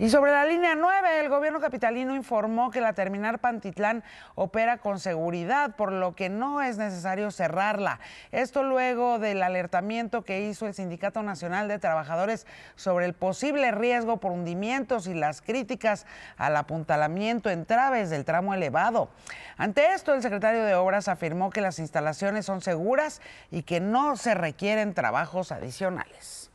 Y sobre la línea 9, el gobierno capitalino informó que la terminal Pantitlán opera con seguridad, por lo que no es necesario cerrarla. Esto luego del alertamiento que hizo el Sindicato Nacional de Trabajadores sobre el posible riesgo por hundimientos y las críticas al apuntalamiento en traves del tramo elevado. Ante esto, el secretario de Obras afirmó que las instalaciones son seguras y que no se requieren trabajos adicionales.